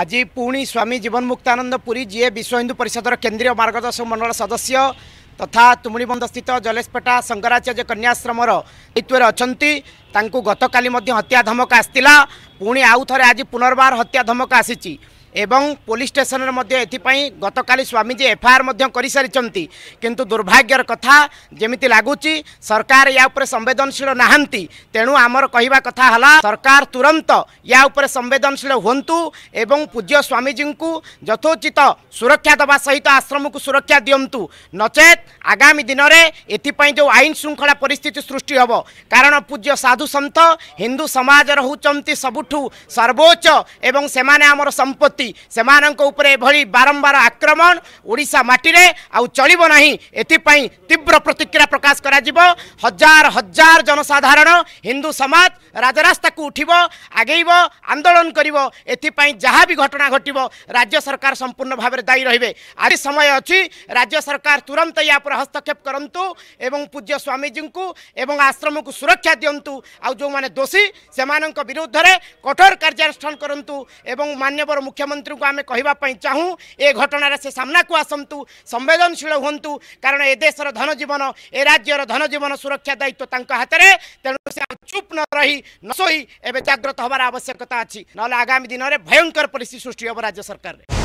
আজি পুনি স্বামী জীবন মুক্তানন্দ পুরী যিয়ে বিশ্ব হিন্দু পরিষদর কেন্দ্রীয় মার্গদর্শক মন্ডল সদস্য তথা তুমুড়িবন্ধস্থিত জলেশপেটা শঙ্করাচার্য কন্যাশ্রমর দায়িত্বরে অনেক তাঁকু গতকালি মধ্যে হত্যা ধমক আসছিল পুনি আউথরে আজি পুনর্বার হত্যা ধমক আসিছি ଏବଂ ପୋଲିସ ଷ୍ଟେସନରେ ମଧ୍ୟ ଏଥିପାଇଁ ଗତକାଲି ସ୍ୱାମୀଜୀ ଏଫଆଇଆର ମଧ୍ୟ କରିସାରିଛନ୍ତି କିନ୍ତୁ ଦୁର୍ଭାଗ୍ୟର କଥା ଯେମିତି ଲାଗୁଛି ସରକାର ୟା ଉପରେ ସମ୍ବେଦନଶୀଳ ନାହାନ୍ତି ତେଣୁ ଆମର କହିବା କଥା ହେଲା ସରକାର ତୁରନ୍ତ ୟା ଉପରେ ସମ୍ବେଦନଶୀଳ ହୁଅନ୍ତୁ ଏବଂ ପୂଜ୍ୟ ସ୍ୱାମୀଜୀଙ୍କୁ ଯଥୋଚିତ ସୁରକ୍ଷା ଦେବା ସହିତ ଆଶ୍ରମକୁ ସୁରକ୍ଷା ଦିଅନ୍ତୁ ନଚେତ୍ ଆଗାମୀ ଦିନରେ ଏଥିପାଇଁ ଯେଉଁ ଆଇନ ଶୃଙ୍ଖଳା ପରିସ୍ଥିତି ସୃଷ୍ଟି ହେବ କାରଣ ପୂଜ୍ୟ ସାଧୁ ସନ୍ଥ ହିନ୍ଦୁ ସମାଜର ହେଉଛନ୍ତି ସବୁଠୁ ସର୍ବୋଚ୍ଚ ଏବଂ ସେମାନେ ଆମର ସମ୍ପତ୍ତି ଅଛନ୍ତି ସେମାନଙ୍କ ଉପରେ ଏଭଳି ବାରମ୍ବାର ଆକ୍ରମଣ ଓଡ଼ିଶା ମାଟିରେ ଆଉ ଚଳିବ ନାହିଁ ଏଥିପାଇଁ ତୀବ୍ର ପ୍ରତିକ୍ରିୟା ପ୍ରକାଶ କରାଯିବ ହଜାର ହଜାର ଜନସାଧାରଣ ହିନ୍ଦୁ ସମାଜ ରାଜରାସ୍ତାକୁ ଉଠିବ ଆଗେଇବ ଆନ୍ଦୋଳନ କରିବ ଏଥିପାଇଁ ଯାହା ବି ଘଟଣା ଘଟିବ ରାଜ୍ୟ ସରକାର ସମ୍ପୂର୍ଣ୍ଣ ଭାବରେ ଦାୟୀ ରହିବେ ଆଜି ସମୟ ଅଛି ରାଜ୍ୟ ସରକାର ତୁରନ୍ତ ୟା ଉପରେ ହସ୍ତକ୍ଷେପ କରନ୍ତୁ ଏବଂ ପୂଜ୍ୟ ସ୍ୱାମୀଜୀଙ୍କୁ ଏବଂ ଆଶ୍ରମକୁ ସୁରକ୍ଷା ଦିଅନ୍ତୁ ଆଉ ଯେଉଁମାନେ ଦୋଷୀ ସେମାନଙ୍କ ବିରୁଦ୍ଧରେ କଠୋର କାର୍ଯ୍ୟାନୁଷ୍ଠାନ କରନ୍ତୁ ଏବଂ ମାନ୍ୟବର ମୁଖ୍ୟମନ୍ତ୍ରୀ ମୁଖ୍ୟମନ୍ତ୍ରୀଙ୍କୁ ଆମେ କହିବା ପାଇଁ ଚାହୁଁ ଏ ଘଟଣାରେ ସେ ସାମ୍ନାକୁ ଆସନ୍ତୁ ସମ୍ବେଦନଶୀଳ ହୁଅନ୍ତୁ କାରଣ ଏ ଦେଶର ଧନଜୀବନ ଏ ରାଜ୍ୟର ଧନଜୀବନ ସୁରକ୍ଷା ଦାୟିତ୍ୱ ତାଙ୍କ ହାତରେ ତେଣୁ ସେ ଆଉ ଚୁପ୍ ନ ରହି ନ ଶୋଇ ଏବେ ଜାଗ୍ରତ ହେବାର ଆବଶ୍ୟକତା ଅଛି ନହେଲେ ଆଗାମୀ ଦିନରେ ଭୟଙ୍କର ପରିସ୍ଥିତି ସୃଷ୍ଟି ହେବ ରାଜ୍ୟ ସରକାରରେ